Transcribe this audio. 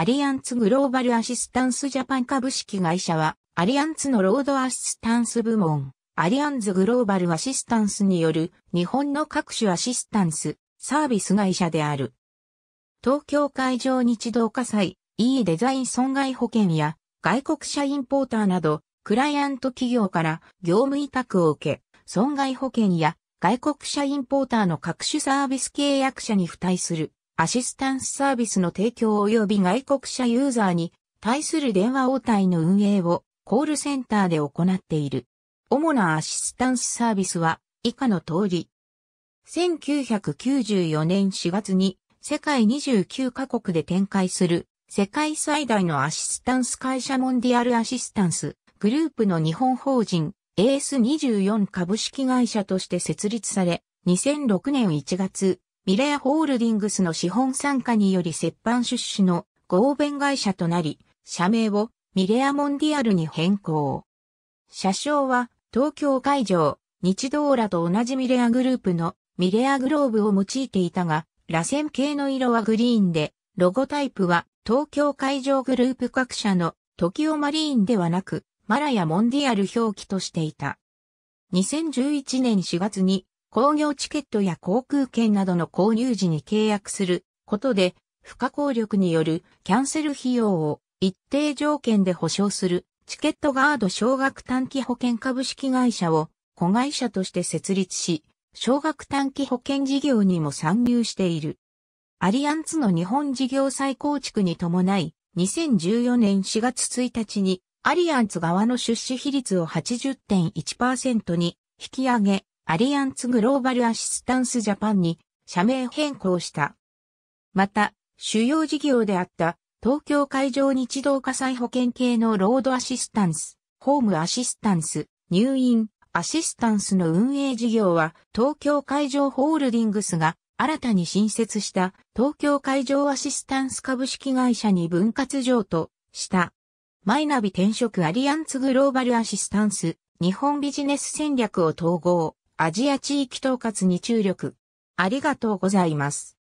アリアンツグローバルアシスタンスジャパン株式会社は、アリアンツのロードアシスタンス部門、アリアンズグローバルアシスタンスによる日本の各種アシスタンス、サービス会社である。東京海上日動火災、E デザイン損害保険や外国車インポーターなど、クライアント企業から業務委託を受け、損害保険や外国車インポーターの各種サービス契約者に付帯するアシスタンスサービスの提供及び外国者ユーザーに対する電話応対の運営をコールセンターで行っている。主なアシスタンスサービスは以下の通り。1994年4月に世界29カ国で展開する世界最大のアシスタンス会社モンディアルアシスタンスグループの日本法人 AS24 株式会社として設立され2006年1月ミレアホールディングスの資本参加により折半出資の合弁会社となり、社名をミレアモンディアルに変更。社称は東京会場、日動らと同じミレアグループのミレアグローブを用いていたが、螺旋系の色はグリーンで、ロゴタイプは東京会場グループ各社のトキオマリーンではなく、マラやモンディアル表記としていた。2011年4月に工業チケットや航空券などの購入時に契約することで、不可抗力によるキャンセル費用を一定条件で保証するチケットガード小額短期保険株式会社を子会社として設立し、小額短期保険事業にも参入している。アリアンツの日本事業再構築に伴い、2014年4月1日にアリアンツ側の出資比率を80.1%に引き上げ、アリアンツグローバルアシスタンスジャパンに社名変更した。また、主要事業であった東京海上日動火災保険系のロードアシスタンス、ホームアシスタンス、入院、アシスタンスの運営事業は東京海上ホールディングスが新たに新設した東京海上アシスタンス株式会社に分割譲渡した。マイナビ転職アリアンツグローバルアシスタンス日本ビジネス戦略を統合。アジア地域統括に注力。ありがとうございます。